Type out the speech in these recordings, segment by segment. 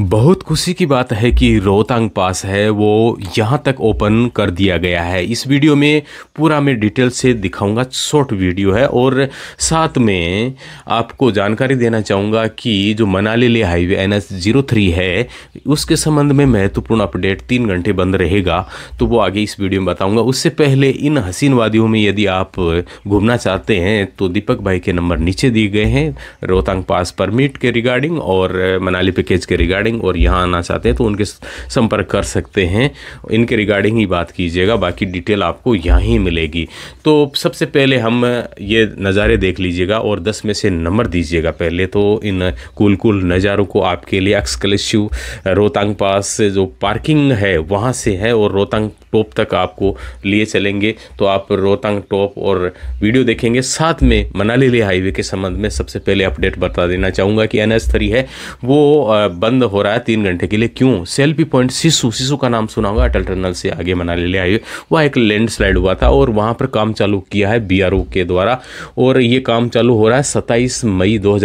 बहुत खुशी की बात है कि रोहतांग पास है वो यहाँ तक ओपन कर दिया गया है इस वीडियो में पूरा मैं डिटेल से दिखाऊंगा शॉर्ट वीडियो है और साथ में आपको जानकारी देना चाहूँगा कि जो Manali Leh highway N S zero three है उसके संबंध में महत्वपूर्ण अपडेट तीन घंटे बंद रहेगा तो वो आगे इस वीडियो में बताऊँगा उससे पहले इन हसीन वादियों में यदि आप घूमना चाहते हैं तो दीपक भाई के नंबर नीचे दिए गए हैं रोहतांग पास परमिट के रिगार्डिंग और मनाली पैकेज के रिगार्डिंग रिगार्डिंग और यहाँ आना चाहते हैं तो उनके संपर्क कर सकते हैं इनके रिगार्डिंग ही बात कीजिएगा बाकी डिटेल आपको यहाँ ही मिलेगी तो सबसे पहले हम ये नज़ारे देख लीजिएगा और दस में से नंबर दीजिएगा पहले तो इन कुल कुल नज़ारों को आपके लिए एक्सक्लेसिव रोहतांग पास जो पार्किंग है वहाँ से है और रोहतांग टॉप तक आपको लिए चलेंगे तो आप रोहतांग टॉप और वीडियो देखेंगे साथ में मनाली ले हाईवे के संबंध में सबसे पहले अपडेट बता देना चाहूँगा कि एन है वो बंद हो रहा है तीन घंटे के लिए क्यों सेल्फी पॉइंट सिसु सिसु का नाम सुना होगा अटल टनल से आगे मना ले आइए वह एक स्लाइड हुआ था और वहाँ पर काम चालू किया है बी के द्वारा और ये काम चालू हो रहा है सत्ताईस मई दो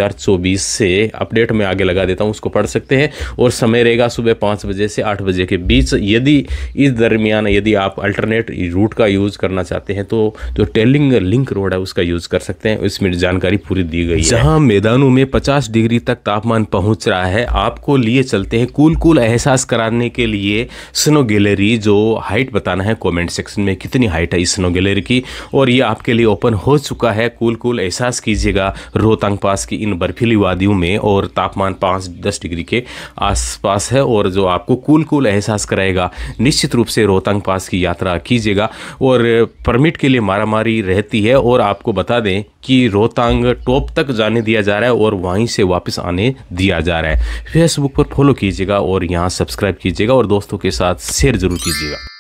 से अपडेट में आगे लगा देता हूँ उसको पढ़ सकते हैं और समय रहेगा सुबह पाँच बजे से आठ बजे के बीच यदि इस दरमियान यदि आप अल्टरनेट रूट का यूज़ करना चाहते हैं तो जो टेलिंग लिंक रोड है उसका यूज़ कर सकते हैं इसमें जानकारी पूरी दी गई है जहां मैदानों में पचास डिग्री तक तापमान पहुंच रहा है आपको लिए आइए चलते हैं कूल कूल एहसास कराने के लिए स्नो गैलरी जो हाइट बताना है कमेंट सेक्शन में कितनी हाइट है इस स्नो गैलरी की और ये आपके लिए ओपन हो चुका है कूल कूल एहसास कीजिएगा रोहतांग पास की इन बर्फीली वादियों में और तापमान पाँच दस डिग्री के आसपास है और जो आपको कूल कूल एहसास कराएगा निश्चित रूप से रोहतांग पास की यात्रा कीजिएगा और परमिट के लिए मारामारी रहती है और आपको बता दें कि रोहतांग टॉप तक जाने दिया जा रहा है और वहीं से वापस आने दिया जा रहा है फेसबुक पर फॉलो कीजिएगा और यहाँ सब्सक्राइब कीजिएगा और दोस्तों के साथ शेयर जरूर कीजिएगा